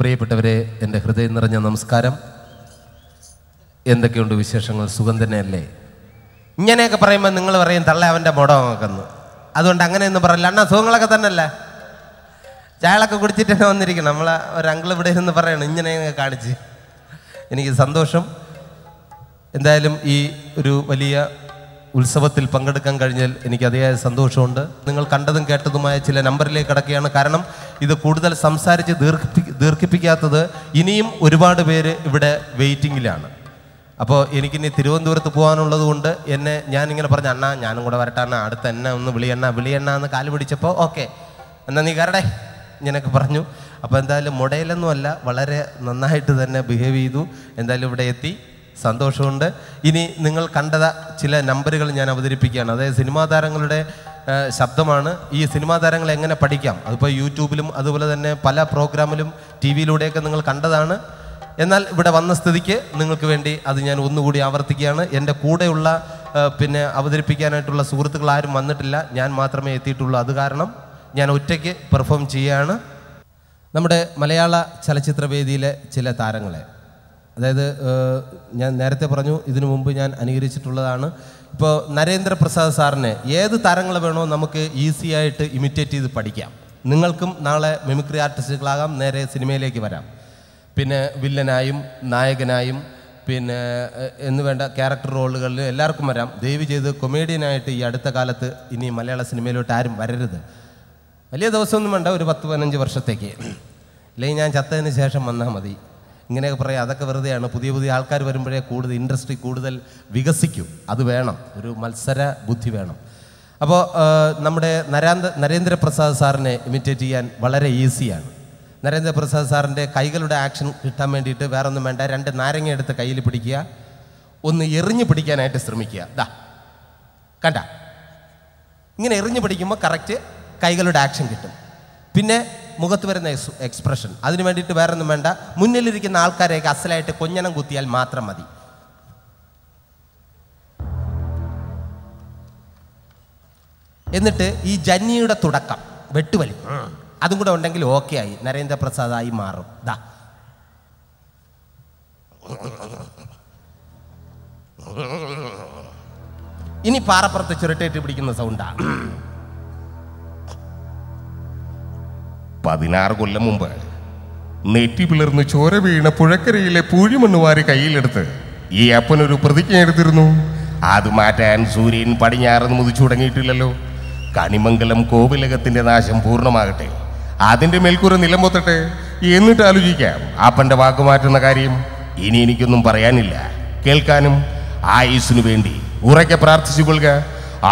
പ്രിയപ്പെട്ടവരെ എൻ്റെ ഹൃദയം നിറഞ്ഞ നമസ്കാരം എന്തൊക്കെയുണ്ട് വിശേഷങ്ങൾ സുഖം തന്നെയല്ലേ ഇങ്ങനെയൊക്കെ പറയുമ്പോൾ നിങ്ങൾ പറയും തള്ള അവൻ്റെ മുടമാക്കുന്നു അതുകൊണ്ട് അങ്ങനെയൊന്നും പറയില്ല അണ്ണാ സുഖങ്ങളൊക്കെ തന്നെയല്ലേ ചായളൊക്കെ കുടിച്ചിട്ട് തന്നെ വന്നിരിക്കണം നമ്മളെ ഒരു അങ്കിൾ ഇവിടെ ഇരുന്ന് പറയണം ഇങ്ങനെ കാണിച്ച് എനിക്ക് സന്തോഷം എന്തായാലും ഈ ഒരു വലിയ ഉത്സവത്തിൽ പങ്കെടുക്കാൻ കഴിഞ്ഞാൽ എനിക്ക് അതിയായ സന്തോഷമുണ്ട് നിങ്ങൾ കണ്ടതും കേട്ടതുമായ ചില നമ്പറിലേക്ക് കിടക്കുകയാണ് കാരണം ഇത് കൂടുതൽ സംസാരിച്ച് ദീർഘിപ്പി ദീർഘിപ്പിക്കാത്തത് ഇനിയും ഒരുപാട് പേര് ഇവിടെ വെയിറ്റിങ്ങിലാണ് അപ്പോൾ എനിക്കിനി തിരുവനന്തപുരത്ത് പോകാനുള്ളത് കൊണ്ട് എന്നെ ഞാനിങ്ങനെ പറഞ്ഞു അണ്ണാ ഞാനും കൂടെ വരട്ടാണ് അണ്ണ അടുത്ത് എന്നെ ഒന്ന് വിളിയണ്ണ വിളിയണ്ണ എന്ന് കാല് പിടിച്ചപ്പോൾ ഓക്കെ എന്നാൽ നീ കരടേ ഞാനൊക്കെ പറഞ്ഞു അപ്പോൾ എന്തായാലും മുടയിലൊന്നുമല്ല വളരെ നന്നായിട്ട് തന്നെ ബിഹേവ് ചെയ്തു എന്തായാലും ഇവിടെ എത്തി സന്തോഷമുണ്ട് ഇനി നിങ്ങൾ കണ്ടത ചില നമ്പറുകൾ ഞാൻ അവതരിപ്പിക്കുകയാണ് അതായത് സിനിമാ താരങ്ങളുടെ ശബ്ദമാണ് ഈ സിനിമാ താരങ്ങളെ എങ്ങനെ പഠിക്കാം അതിപ്പോൾ യൂട്യൂബിലും അതുപോലെ തന്നെ പല പ്രോഗ്രാമിലും ടി വിയിലൂടെയൊക്കെ നിങ്ങൾ കണ്ടതാണ് എന്നാൽ ഇവിടെ വന്ന സ്ഥിതിക്ക് നിങ്ങൾക്ക് വേണ്ടി അത് ഞാൻ ഒന്നുകൂടി ആവർത്തിക്കുകയാണ് എൻ്റെ കൂടെയുള്ള പിന്നെ അവതരിപ്പിക്കാനായിട്ടുള്ള സുഹൃത്തുക്കൾ ആരും വന്നിട്ടില്ല ഞാൻ മാത്രമേ എത്തിയിട്ടുള്ളൂ അത് കാരണം ഞാൻ ഒറ്റയ്ക്ക് പെർഫോം ചെയ്യുകയാണ് നമ്മുടെ മലയാള ചലച്ചിത്രവേദിയിലെ ചില താരങ്ങളെ അതായത് ഞാൻ നേരത്തെ പറഞ്ഞു ഇതിനു മുമ്പ് ഞാൻ അനുകരിച്ചിട്ടുള്ളതാണ് ഇപ്പോൾ നരേന്ദ്രപ്രസാദ് സാറിനെ ഏത് താരങ്ങൾ വേണോ നമുക്ക് ഈസി ആയിട്ട് ഇമിറ്റേറ്റ് ചെയ്ത് പഠിക്കാം നിങ്ങൾക്കും നാളെ മിമിക്രി ആർട്ടിസ്റ്റുകളാകാം നേരെ സിനിമയിലേക്ക് വരാം പിന്നെ വില്ലനായും നായകനായും പിന്നെ എന്ന് വേണ്ട ക്യാരക്ടർ റോളുകളിൽ എല്ലാവർക്കും വരാം ദയവ് ചെയ്ത് കൊമേഡിയനായിട്ട് ഈ അടുത്ത കാലത്ത് ഇനി മലയാള സിനിമയിലോട്ട് ആരും വരരുത് വലിയ ദിവസമൊന്നും വേണ്ട ഒരു പത്ത് പതിനഞ്ച് വർഷത്തേക്ക് അല്ലെങ്കിൽ ഞാൻ ചത്തതിന് ശേഷം വന്നാൽ മതി ഇങ്ങനെയൊക്കെ പറയാം അതൊക്കെ വെറുതെയാണ് പുതിയ പുതിയ ആൾക്കാർ വരുമ്പോഴേ കൂടുതൽ ഇൻഡസ്ട്രി കൂടുതൽ വികസിക്കും അത് വേണം ഒരു മത്സര ബുദ്ധി വേണം അപ്പോൾ നമ്മുടെ നരാന്ത നരേന്ദ്രപ്രസാദ് സാറിനെ ഇമിറ്റേറ്റ് ചെയ്യാൻ വളരെ ഈസിയാണ് നരേന്ദ്രപ്രസാദ് സാറിൻ്റെ കൈകളുടെ ആക്ഷൻ കിട്ടാൻ വേണ്ടിയിട്ട് വേറൊന്നും വേണ്ട രണ്ട് നാരങ്ങ എടുത്ത് കയ്യിൽ പിടിക്കുക ഒന്ന് എറിഞ്ഞു പിടിക്കാനായിട്ട് ശ്രമിക്കുക ദാ കണ്ട ഇങ്ങനെ എറിഞ്ഞു പിടിക്കുമ്പോൾ കറക്റ്റ് കൈകളുടെ ആക്ഷൻ കിട്ടും പിന്നെ മുഖത്ത് വരുന്ന എക്സ്പ്രഷൻ അതിന് വേണ്ടിയിട്ട് വേറൊന്നും വേണ്ട മുന്നിലിരിക്കുന്ന ആൾക്കാരെയൊക്കെ അസലായിട്ട് കൊഞ്ഞനം കുത്തിയാൽ മാത്രം മതി എന്നിട്ട് ഈ ജന്നിയുടെ തുടക്കം വെട്ടുവലി അതും കൂടെ ഉണ്ടെങ്കിൽ ഓക്കെ ആയി നരേന്ദ്രപ്രസാദായി മാറും ദാ ഇനി പാറപ്പുറത്ത് ചുരുട്ടേറ്റ് പിടിക്കുന്ന സൗണ്ടാണ് പതിനാറ് കൊല്ലം മുമ്പ് നെറ്റി പിളർന്ന് ചോര വീണ പുഴക്കരയിലെ പൂഴിമണ്ണുവാര് കയ്യിലെടുത്ത് ഈ അപ്പനൊരു പ്രതിജ്ഞ എടുത്തിരുന്നു അത് മാറ്റാൻ സൂര്യൻ പടിഞ്ഞാറെന്ന് മുതിച്ചു തുടങ്ങിയിട്ടില്ലല്ലോ കണിമംഗലം കോവിലകത്തിന്റെ നാശം പൂർണ്ണമാകട്ടെ അതിന്റെ മേൽക്കൂര നിലം പൊത്തട്ടെ എന്നിട്ട് ആലോചിക്കാം അപ്പന്റെ വാക്ക് മാറ്റുന്ന കാര്യം ഇനി എനിക്കൊന്നും പറയാനില്ല കേൾക്കാനും ആയുസിനു വേണ്ടി ഉറക്കെ പ്രാർത്ഥിച്ചു കൊള്ളുക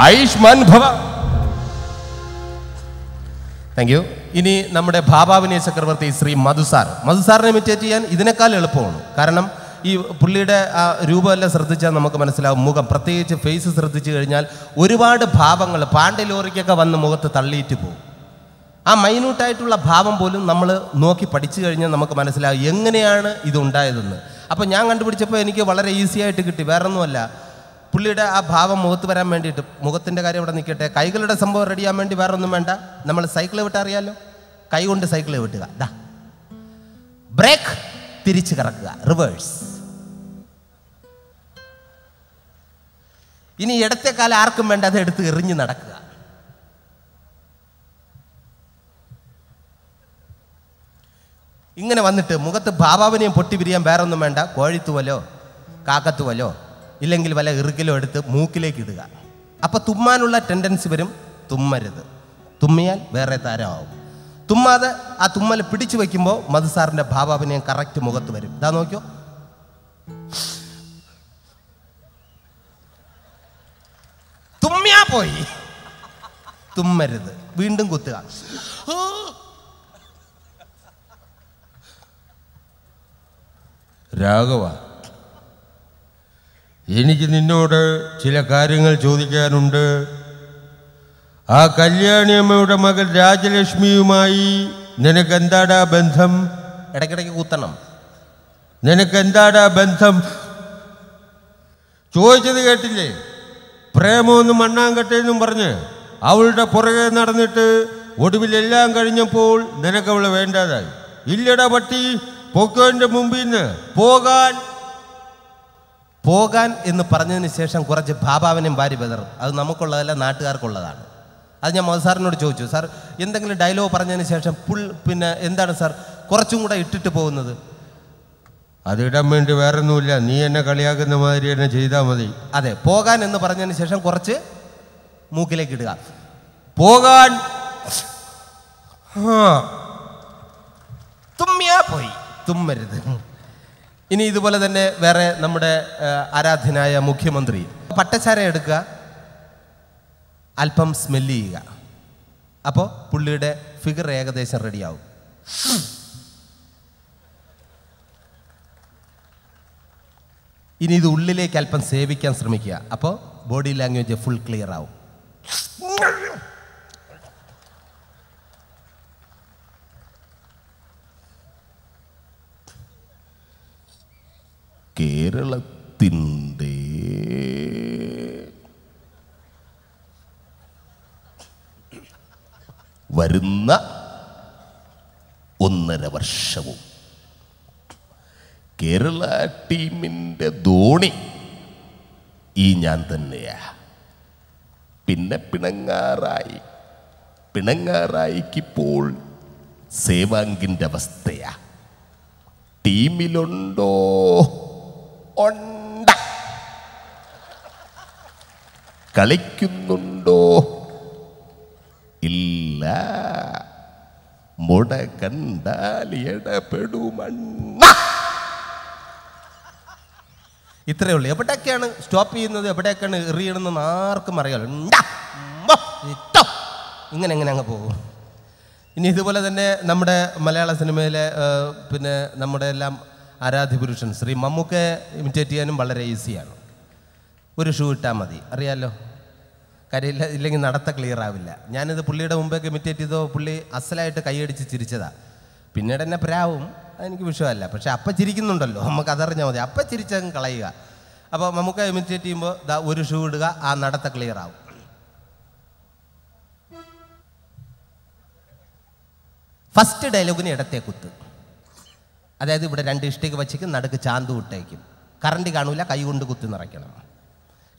ആയുഷ്മാൻ ഭവ താങ്ക് യു ഇനി നമ്മുടെ ഭാഭാവിനയ ചക്രവർത്തി ശ്രീ മധുസാർ മധുസാറിനെ മിറ്റേറ്റ് ചെയ്യാൻ ഇതിനേക്കാൾ എളുപ്പമാണ് കാരണം ഈ പുള്ളിയുടെ ആ രൂപമെല്ലാം ശ്രദ്ധിച്ചാൽ നമുക്ക് മനസ്സിലാവും മുഖം പ്രത്യേകിച്ച് ഫേസ് ശ്രദ്ധിച്ചു കഴിഞ്ഞാൽ ഒരുപാട് ഭാവങ്ങൾ പാണ്ഡലോറിക്കൊക്കെ വന്ന് മുഖത്ത് തള്ളിയിട്ട് പോകും ആ മൈന്യൂട്ടായിട്ടുള്ള ഭാവം പോലും നമ്മൾ നോക്കി പഠിച്ചു കഴിഞ്ഞാൽ നമുക്ക് മനസ്സിലാവും എങ്ങനെയാണ് ഇതുണ്ടായതെന്ന് അപ്പോൾ ഞാൻ കണ്ടുപിടിച്ചപ്പോൾ എനിക്ക് വളരെ ഈസി ആയിട്ട് കിട്ടി വേറൊന്നുമല്ല പുള്ളിയുടെ ആ ഭാവം മുഖത്ത് വരാൻ വേണ്ടിയിട്ട് മുഖത്തിൻ്റെ കാര്യം ഇവിടെ നിൽക്കട്ടെ കൈകളുടെ സംഭവം റെഡിയാൻ വേണ്ടി വേറെ ഒന്നും വേണ്ട നമ്മൾ സൈക്കിൾ വിട്ട കൈ കൊണ്ട് സൈക്കിൾ വിട്ടുക ദാ ബ്രേക്ക് തിരിച്ചു കറക്കുക റിവേഴ്സ് ഇനി ഇടത്തെ കാലം ആർക്കും വേണ്ട അത് എടുത്ത് എറിഞ്ഞ് നടക്കുക ഇങ്ങനെ വന്നിട്ട് മുഖത്ത് ഭാവാവിനെയും പൊട്ടി പിരിയാൻ വേറൊന്നും വേണ്ട കോഴിത്തുവലോ കാക്കത്തുവലോ ഇല്ലെങ്കിൽ വല്ല ഇറുക്കിലോ എടുത്ത് മൂക്കിലേക്ക് ഇടുക അപ്പോൾ തുമ്മാനുള്ള ടെൻഡൻസി വരും തുമ്മരുത് തുമ്മിയാൽ വേറെ താരമാവും തുമ്മാതെ ആ തുമ്മൽ പിടിച്ചു വയ്ക്കുമ്പോൾ മധുസാറിൻ്റെ ഭാവാഭിനയം കറക്റ്റ് മുഖത്ത് വരും ഇതാ നോക്കിയോ തുമ്മിയാ പോയി തുമ്മരുത് വീണ്ടും കുത്തുക രാഘവാ എനിക്ക് നിന്നോട് ചില കാര്യങ്ങൾ ചോദിക്കാനുണ്ട് ആ കല്യാണിയമ്മയുടെ മകൾ രാജലക്ഷ്മിയുമായി നിനക്ക് എന്താടാ ബന്ധം ഇടയ്ക്കിടയ്ക്ക് കൂത്തണം നിനക്ക് എന്താടാ ബന്ധം ചോദിച്ചത് കേട്ടില്ലേ പ്രേമമൊന്നും മണ്ണാങ്കട്ടെന്നും പറഞ്ഞ് അവളുടെ പുറകെ നടന്നിട്ട് ഒടുവിലെല്ലാം കഴിഞ്ഞപ്പോൾ നിനക്കവളെ വേണ്ടതായി ഇല്ലട പട്ടി പൊക്കോന്റെ മുമ്പിൽ നിന്ന് പോകാൻ പോകാൻ എന്ന് പറഞ്ഞതിന് ശേഷം കുറച്ച് ഭാഭാവനം ഭാര്യ ബെതറും അത് നമുക്കുള്ളതല്ല നാട്ടുകാർക്കുള്ളതാണ് അത് ഞാൻ സാറിനോട് ചോദിച്ചു സാർ എന്തെങ്കിലും ഡയലോഗ് പറഞ്ഞതിന് ശേഷം പുൾ പിന്നെ എന്താണ് സാർ കുറച്ചും കൂടെ ഇട്ടിട്ട് പോകുന്നത് അതിടാൻ വേണ്ടി ഒന്നുമില്ല നീ എന്നെ കളിയാക്കുന്ന മാതിരി എന്നെ ചെയ്താൽ മതി അതെ പോകാൻ എന്ന് പറഞ്ഞതിന് ശേഷം കുറച്ച് മൂക്കിലേക്ക് ഇടുക പോകാൻ തുമ്മിയാ പോയി തുമ്മരുത് ഇനി ഇതുപോലെ തന്നെ വേറെ നമ്മുടെ ആരാധനായ മുഖ്യമന്ത്രി പട്ടച്ചാര എടുക്കുക അല്പം സ്മെല് ചെയ്യുക അപ്പോൾ പുള്ളിയുടെ ഫിഗർ ഏകദേശം റെഡിയാവും ഇനി ഇത് ഉള്ളിലേക്ക് അല്പം സേവിക്കാൻ ശ്രമിക്കുക അപ്പോൾ ബോഡി ലാംഗ്വേജ് ഫുൾ ക്ലിയർ ആവും കേരളത്തിൻ്റെ വരുന്ന ഒന്നര വർഷവും കേരള ടീമിൻ്റെ ധോണി ഈ ഞാൻ തന്നെയാ പിന്നെ പിണങ്ങാറായി പിണങ്ങാറായിക്കിപ്പോൾ സേവാങ്കിൻ്റെ അവസ്ഥയാ ടീമിലുണ്ടോ ഒണ്ട കളിക്കുന്നുണ്ടോ ഇല്ല മുട കണ്ടാൽ ഇടപെടുമണ്ണ ഇത്രയേ ഉള്ളൂ എവിടെയൊക്കെയാണ് സ്റ്റോപ്പ് ചെയ്യുന്നത് എവിടെയൊക്കെയാണ് എറിയണമെന്ന് ആർക്കും അറിയാമല്ലോ ഇങ്ങനെ എങ്ങനെ അങ്ങ് പോകും ഇനി ഇതുപോലെ തന്നെ നമ്മുടെ മലയാള സിനിമയിലെ പിന്നെ നമ്മുടെ എല്ലാം ആരാധ്യപുരുഷൻ ശ്രീ മമ്മൂക്കെ ഇമിറ്റേറ്റ് ചെയ്യാനും വളരെ ഈസിയാണ് ഒരു ഷൂ ഇട്ടാൽ മതി അറിയാമല്ലോ കരയില്ല ഇല്ലെങ്കിൽ നടത്ത ക്ലിയർ ആവില്ല ഞാനിത് പുള്ളിയുടെ മുമ്പേക്ക് ഇമിറ്റേറ്റ് ചെയ്തോ പുള്ളി അസലായിട്ട് കൈയടിച്ച് ചിരിച്ചതാ പിന്നീട് എന്നെ പ്രാവും അതെനിക്ക് വിഷയമല്ല പക്ഷേ അപ്പം ചിരിക്കുന്നുണ്ടല്ലോ നമുക്ക് അതറിഞ്ഞാൽ മതി അപ്പം ചിരിച്ചങ്ങ് കളയുക അപ്പോൾ നമുക്ക് ഇമിറ്റേറ്റ് ചെയ്യുമ്പോൾ ദാ ഒരു ഷൂ ഇടുക ആ നടത്ത ക്ലിയർ ആവും ഫസ്റ്റ് ഡയലോഗിന് ഇടത്തെ കുത്ത് അതായത് ഇവിടെ രണ്ട് ഇഷ്ടിക വച്ചേക്കും നടുക്ക് ചാന്ത് വിട്ടേക്കും കറണ്ട് കാണൂല കൈകൊണ്ട് കുത്തി നിറയ്ക്കണം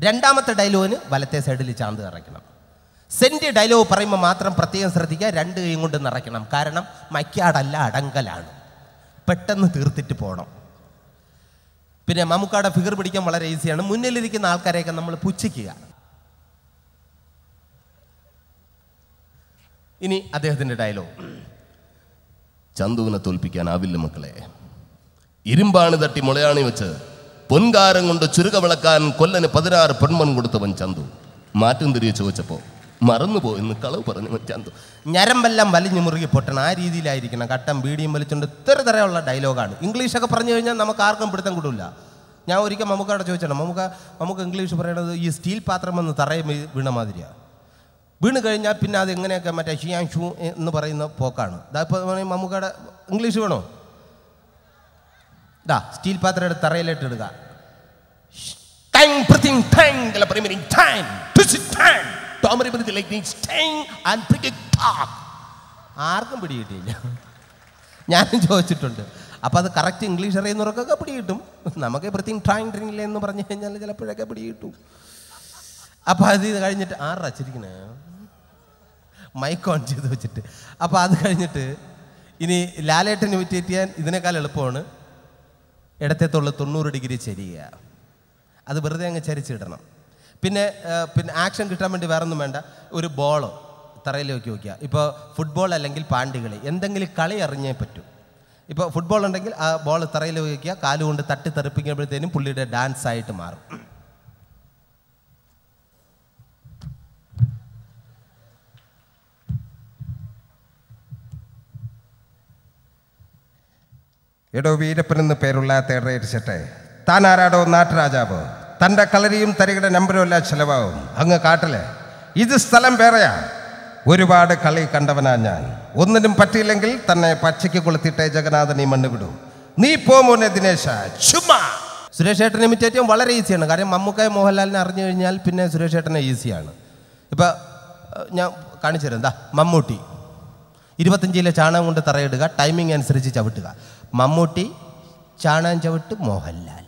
രണ്ടാമത്തെ ഡയലോഗിന് വലത്തെ സൈഡിൽ ചാന്ത് നിറയ്ക്കണം സെൻറ്റ് ഡയലോഗ് പറയുമ്പോൾ മാത്രം പ്രത്യേകം ശ്രദ്ധിക്കുക രണ്ട് കൈയും കൊണ്ട് നിറയ്ക്കണം കാരണം മയ്ക്കാടല്ല അടങ്കലാണ് പെട്ടെന്ന് തീർത്തിട്ട് പോകണം പിന്നെ മമ്മൂക്കാടെ ഫിഗർ പിടിക്കാൻ വളരെ ഈസിയാണ് മുന്നിലിരിക്കുന്ന ആൾക്കാരെയൊക്കെ നമ്മൾ പുച്ഛിക്കുക ഇനി അദ്ദേഹത്തിൻ്റെ ഡയലോഗ് ചന്തുവിനെ തോൽപ്പിക്കാനാവില്ല മക്കളെ ഇരുമ്പാണ് തട്ടി മുളയാണി വെച്ച് പൊൻകാരം കൊണ്ട് ചുരുക വിളക്കാൻ കൊല്ലന് പതിനാറ് പെൺമൺ കൊടുത്തവൻ ചന്തു മാറ്റം തിരികെ ചോദിച്ചപ്പോൾ മറന്നുപോ പോയെന്ന് കളവ് പറഞ്ഞു ചന്തു ഞരമ്പെല്ലാം വലിഞ്ഞു മുറുകി പൊട്ടണം ആ രീതിയിലായിരിക്കണം കട്ടം ബീഡിയും വലിച്ചുകൊണ്ട് ഇത്ര തരമുള്ള ഡയലോഗാണ് ഇംഗ്ലീഷൊക്കെ പറഞ്ഞു കഴിഞ്ഞാൽ നമുക്ക് ആർക്കും പിടുത്തം കൂടില്ല ഞാൻ ഒരിക്കൽ മമ്മൂക്കയോടെ ചോദിച്ചാണ് മമ്മൂക്ക നമുക്ക് ഇംഗ്ലീഷ് പറയണത് ഈ സ്റ്റീൽ പാത്രം എന്ന് തറയും വീണ മാതിരിയാണ് വീണ് കഴിഞ്ഞാൽ പിന്നെ അത് എങ്ങനെയൊക്കെ മറ്റേ ഷിയാൻ ഷൂ എന്ന് പറയുന്ന പോക്കാണ് ഇതായിപ്പോൾ വേണമെങ്കിൽ മമ്മൂക്കയുടെ ഇംഗ്ലീഷ് വേണോ ഇതാ സ്റ്റീൽ പാത്രം എടുത്ത് തറയിലിട്ട് ഇടുക ആർക്കും പിടി ഞാനും ചോദിച്ചിട്ടുണ്ട് അപ്പോൾ അത് കറക്റ്റ് ഇംഗ്ലീഷ് അറിയുന്നവർക്കൊക്കെ പിടികിട്ടും നമുക്ക് പ്രത്യേകം ട്രാങ് ട്രിങ്ങില്ല എന്ന് പറഞ്ഞു കഴിഞ്ഞാൽ ചിലപ്പോഴൊക്കെ പിടികിട്ടും അപ്പോൾ അത് കഴിഞ്ഞിട്ട് ആറ് അച്ചിരിക്കണേ മൈക്ക് ഓൺ ചെയ്ത് വെച്ചിട്ട് അപ്പോൾ അത് കഴിഞ്ഞിട്ട് ഇനി ലാലേട്ടൻ ഇമിറ്റേറ്റ് ചെയ്യാൻ ഇതിനേക്കാൾ എളുപ്പമാണ് ഇടത്തേത്തുള്ള തൊണ്ണൂറ് ഡിഗ്രി ചരിയുക അത് വെറുതെ അങ്ങ് ചരിച്ചിടണം പിന്നെ പിന്നെ ആക്ഷൻ കിട്ടാൻ വേണ്ടി വേറൊന്നും വേണ്ട ഒരു ബോളോ വെക്കി വയ്ക്കുക ഇപ്പോൾ ഫുട്ബോൾ അല്ലെങ്കിൽ പാണ്ടികളി എന്തെങ്കിലും കളി അറിഞ്ഞേ പറ്റൂ ഇപ്പോൾ ഫുട്ബോൾ ഉണ്ടെങ്കിൽ ആ ബോൾ തറയിൽ വയ്ക്കുക കാലുകൊണ്ട് തട്ടി തെറിപ്പിക്കുമ്പോഴത്തേനും പുള്ളിയുടെ ഡാൻസ് ആയിട്ട് മാറും എടോ വീരപ്പൻ എന്ന് പേരുള്ള ഇരിച്ചട്ടെ താൻ ആരാടോ നാട്ടുരാജാവോ തൻ്റെ കളരിയും തരികയുടെ നമ്പരും എല്ലാം ചിലവാകും അങ്ങ് കാട്ടിലെ ഇത് സ്ഥലം വേറെയാ ഒരുപാട് കളി കണ്ടവനാ ഞാൻ ഒന്നിനും പറ്റിയില്ലെങ്കിൽ തന്നെ പച്ചയ്ക്ക് കൊളുത്തിട്ടേ ജഗന്നാഥൻ ഈ മണ്ണ് വിടൂ നീ പോ മോനെ ദിനേശ ചുമ്മാ സുരേഷ് ഏട്ടനെ ഇമിറ്റേറ്റവും വളരെ ഈസിയാണ് കാര്യം മമ്മൂക്കായ മോഹൻലാലിനെ അറിഞ്ഞു കഴിഞ്ഞാൽ പിന്നെ സുരേഷ് ഏട്ടനെ ഈസിയാണ് ഇപ്പോൾ ഞാൻ കാണിച്ചു തരാം എന്താ മമ്മൂട്ടി ഇരുപത്തഞ്ചിലെ ചാണകം കൊണ്ട് തറയിടുക ടൈമിംഗ് അനുസരിച്ച് ചവിട്ടുക മമ്മൂട്ടി ചാണാൻ ചവിട്ട് മോഹൻലാൽ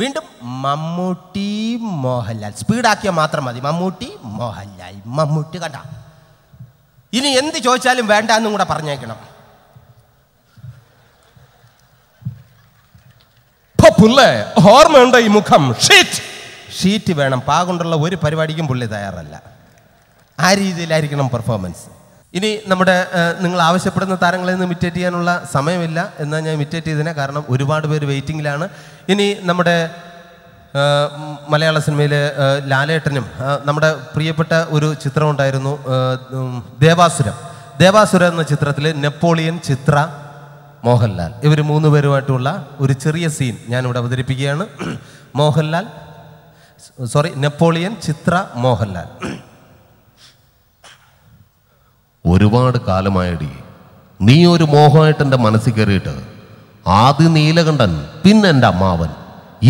വീണ്ടും മമ്മൂട്ടി മോഹൻലാൽ സ്പീഡാക്കിയാൽ മാത്രം മതി മമ്മൂട്ടി മോഹൻലാൽ മമ്മൂട്ടി കണ്ട ഇനി എന്ത് ചോദിച്ചാലും വേണ്ട എന്നും കൂടെ പറഞ്ഞേക്കണം ഈ മുഖം ഷീറ്റ് ഷീറ്റ് വേണം പാകൊണ്ടുള്ള ഒരു പരിപാടിക്കും പുള്ളി തയ്യാറല്ല ആ രീതിയിലായിരിക്കണം പെർഫോമൻസ് ഇനി നമ്മുടെ നിങ്ങൾ ആവശ്യപ്പെടുന്ന താരങ്ങളെ നിന്ന് ഇമിറ്റേറ്റ് ചെയ്യാനുള്ള സമയമില്ല എന്നാൽ ഞാൻ ഇമിറ്റേറ്റ് ചെയ്തതിനെ കാരണം ഒരുപാട് പേര് വെയിറ്റിങ്ങിലാണ് ഇനി നമ്മുടെ മലയാള സിനിമയിൽ ലാലേട്ടനും നമ്മുടെ പ്രിയപ്പെട്ട ഒരു ചിത്രമുണ്ടായിരുന്നു ദേവാസുരം ദേവാസുരം എന്ന ചിത്രത്തിൽ നെപ്പോളിയൻ ചിത്ര മോഹൻലാൽ ഇവർ മൂന്ന് പേരുമായിട്ടുള്ള ഒരു ചെറിയ സീൻ ഞാനിവിടെ അവതരിപ്പിക്കുകയാണ് മോഹൻലാൽ സോറി നെപ്പോളിയൻ ചിത്ര മോഹൻലാൽ ഒരുപാട് കാലമായടി നീ ഒരു മോഹമായിട്ട് എൻ്റെ മനസ്സിൽ കയറിയിട്ട് ആദ്യ നീലകണ്ഠൻ പിന്നെ എൻ്റെ അമ്മാവൻ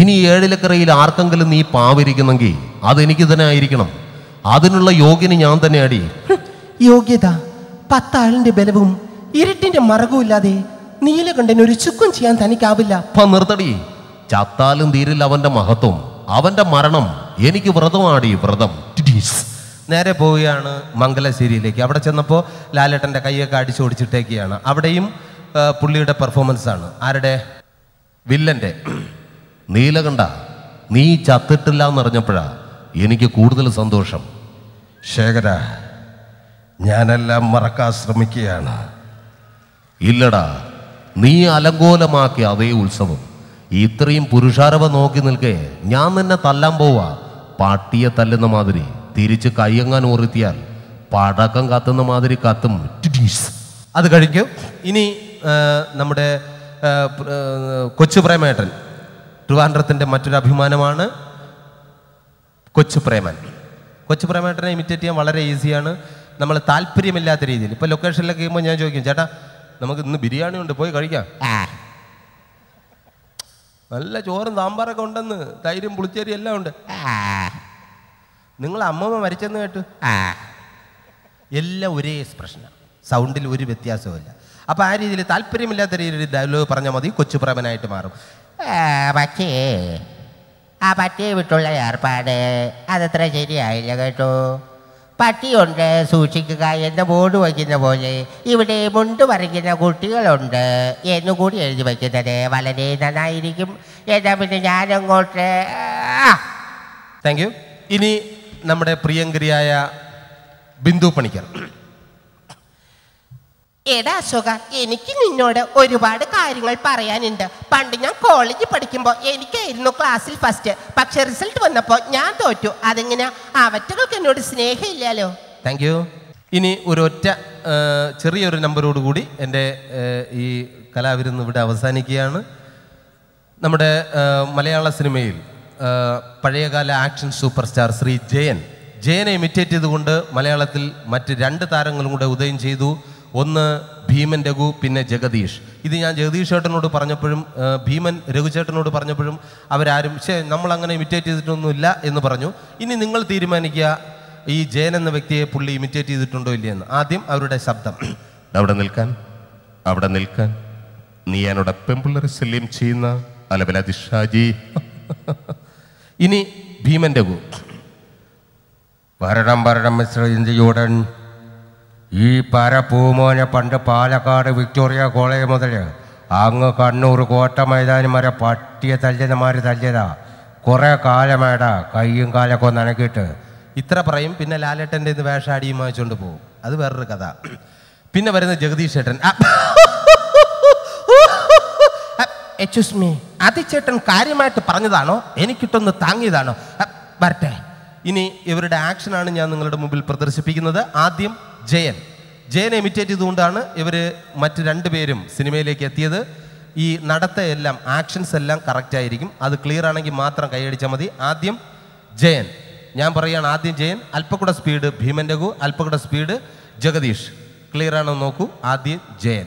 ഇനി ഏഴിലക്കരയിൽ ആർക്കെങ്കിലും നീ പാവരിക്കുന്നെങ്കിൽ അതെനിക്ക് തന്നെ ആയിരിക്കണം അതിനുള്ള യോഗ്യന് ഞാൻ തന്നെ അടി യോഗ്യത പത്താളിന്റെ ബലവും ഇരുട്ടിന്റെ മറകും ഇല്ലാതെ നീലകണ്ഠൻ ഒരു ചുക്കും ചെയ്യാൻ തനിക്കാവില്ല നിർത്തടി ചത്താലും തീരില്ല അവന്റെ മഹത്വം അവന്റെ മരണം എനിക്ക് വ്രതമാടി വ്രതം നേരെ പോവുകയാണ് മംഗലശ്ശേരിയിലേക്ക് അവിടെ ചെന്നപ്പോൾ ലാലേട്ടൻ്റെ കൈയൊക്കെ അടിച്ചു ഓടിച്ചിട്ടേക്കുകയാണ് അവിടെയും പുള്ളിയുടെ പെർഫോമൻസ് ആണ് ആരുടെ വില്ലൻ്റെ നീലകണ്ഠ നീ ചത്തിട്ടില്ല എന്നറിഞ്ഞപ്പോഴാണ് എനിക്ക് കൂടുതൽ സന്തോഷം ശേഖര ഞാനെല്ലാം മറക്കാൻ ശ്രമിക്കുകയാണ് ഇല്ലടാ നീ അലങ്കോലമാക്കിയ അതേ ഉത്സവം ഇത്രയും പുരുഷാരവ നോക്കി നിൽക്കേ ഞാൻ നിന്നെ തല്ലാൻ പോവാ പാട്ടിയെ തല്ലുന്ന മാതിരി തിരിച്ച് കയ്യങ്ങാൻ ഓർത്തിയാൽ പടക്കം കത്തുന്ന മാതിരി കത്തും അത് കഴിഞ്ഞു ഇനി നമ്മുടെ കൊച്ചു പ്രേമേട്ടൻ ട്രിവാൻഡ്രത്തിൻ്റെ മറ്റൊരു അഭിമാനമാണ് കൊച്ചു പ്രേമൻ കൊച്ചു പ്രേമേട്ടനെ ഇമിറ്റേറ്റ് ചെയ്യാൻ വളരെ ഈസിയാണ് നമ്മൾ താല്പര്യമില്ലാത്ത രീതിയിൽ ഇപ്പോൾ ലൊക്കേഷനിലൊക്കെ ചെയ്യുമ്പോൾ ഞാൻ ചോദിക്കും ചേട്ടാ നമുക്ക് ഇന്ന് ബിരിയാണി ഉണ്ട് പോയി കഴിക്കാം നല്ല ചോറും സാമ്പാറൊക്കെ ഉണ്ടെന്ന് തൈരും പുളിച്ചേരി എല്ലാം ഉണ്ട് നിങ്ങൾ അമ്മമ്മ മരിച്ചെന്ന് കേട്ടു ആ എല്ലാം ഒരേ എക്സ്പ്രഷനാണ് സൗണ്ടിൽ ഒരു വ്യത്യാസവുമില്ല അപ്പോൾ ആ രീതിയിൽ താല്പര്യമില്ലാത്ത രീതിയിൽ ഡയലോഗ് പറഞ്ഞാൽ മതി കൊച്ചുപ്രമനായിട്ട് മാറും പക്ഷേ ആ പട്ടിയെ വിട്ടുള്ള ഏർപ്പാട് അതത്ര ശരിയായില്ല കേട്ടോ പട്ടിയുണ്ട് സൂക്ഷിക്കുക എന്ന ബോർഡ് വയ്ക്കുന്ന പോലെ ഇവിടെ മുണ്ട് പറിക്കുന്ന കുട്ടികളുണ്ട് കൂടി എഴുതി വയ്ക്കുന്നത് വളരെ നന്നായിരിക്കും എന്നാൽ പിന്നെ ഞാനങ്ങോട്ട് താങ്ക് യു ഇനി നമ്മുടെ പ്രിയങ്കരിയായ ബിന്ദു പണിക്കർ എടാ അശോക എനിക്ക് നിന്നോട് ഒരുപാട് കാര്യങ്ങൾ പറയാനുണ്ട് പണ്ട് ഞാൻ കോളേജിൽ പഠിക്കുമ്പോൾ എനിക്കായിരുന്നു ക്ലാസ്സിൽ ഫസ്റ്റ് പക്ഷെ റിസൾട്ട് വന്നപ്പോൾ ഞാൻ തോറ്റു അതെങ്ങനെ അവറ്റകൾക്ക് എന്നോട് സ്നേഹമില്ലല്ലോ താങ്ക് യു ഇനി ഒറ്റ ചെറിയൊരു നമ്പറോട് കൂടി എൻ്റെ ഈ കലാവിരുന്ന് ഇവിടെ അവസാനിക്കുകയാണ് നമ്മുടെ മലയാള സിനിമയിൽ പഴയകാല action super star Shri Jayan ജയനെ ഇമിറ്റേറ്റ് ചെയ്തുകൊണ്ട് മലയാളത്തിൽ മറ്റ് രണ്ട് താരങ്ങളും കൂടെ ഉദയം ചെയ്തു ഒന്ന് ഭീമൻ രഘു പിന്നെ ജഗദീഷ് ഇത് ഞാൻ ജഗദീഷ് ചേട്ടനോട് പറഞ്ഞപ്പോഴും ഭീമൻ രഘു ചേട്ടനോട് പറഞ്ഞപ്പോഴും അവരാരും പക്ഷേ നമ്മൾ അങ്ങനെ ഇമിറ്റേറ്റ് ചെയ്തിട്ടൊന്നുമില്ല എന്ന് പറഞ്ഞു ഇനി നിങ്ങൾ തീരുമാനിക്കുക ഈ ജയൻ എന്ന വ്യക്തിയെ പുള്ളി ഇമിറ്റേറ്റ് ചെയ്തിട്ടുണ്ടോ ഇല്ലയെന്ന് ആദ്യം അവരുടെ ശബ്ദം അവിടെ നിൽക്കാൻ അവിടെ നിൽക്കാൻ നീ എന്നോട് പെമ്പിള്ളർ ശല്യം ചെയ്യുന്ന അലബലാതി ഷാജി ഇനി ഭീമന്റെ കൂട്ട് ഭരണം വരണം മിശ്ര ഇന്ത്യയുടൻ ഈ പരപൂമോനെ പണ്ട് പാലക്കാട് വിക്ടോറിയ കോളേജ് മുതൽ അങ്ങ് കണ്ണൂർ കോട്ട മൈതാനം വരെ പട്ടിയെ തല്ലിയന്മാർ തല്ലിയതാ കുറേ കാലമേടാ കൈയും കാലൊക്കെ നനക്കിയിട്ട് ഇത്ര പറയും പിന്നെ ലാലേട്ടൻ്റെ ഇന്ന് വേഷാടിയും വായിച്ചുകൊണ്ട് പോകും അത് വേറൊരു കഥ പിന്നെ വരുന്ന ജഗദീഷ് ഏട്ടൻ എക്സ്ക്യൂസ് മീ അതിച്ചേട്ടൻ കാര്യമായിട്ട് പറഞ്ഞതാണോ എനിക്കിട്ടൊന്ന് താങ്ങിയതാണോ വരട്ടെ ഇനി ഇവരുടെ ആക്ഷനാണ് ഞാൻ നിങ്ങളുടെ മുമ്പിൽ പ്രദർശിപ്പിക്കുന്നത് ആദ്യം ജയൻ ജയനെ ഇമിറ്റേറ്റ് ചെയ്തുകൊണ്ടാണ് ഇവർ മറ്റ് രണ്ടുപേരും സിനിമയിലേക്ക് എത്തിയത് ഈ നടത്തയെല്ലാം ആക്ഷൻസ് എല്ലാം കറക്റ്റ് ആയിരിക്കും അത് ക്ലിയർ ആണെങ്കിൽ മാത്രം കൈയടിച്ചാൽ മതി ആദ്യം ജയൻ ഞാൻ പറയുകയാണ് ആദ്യം ജയൻ അല്പക്കൂടെ സ്പീഡ് ഭീമൻ രഘു അല്പക്കൂടെ സ്പീഡ് ജഗദീഷ് ക്ലിയർ ആണോ നോക്കൂ ആദ്യം ജയൻ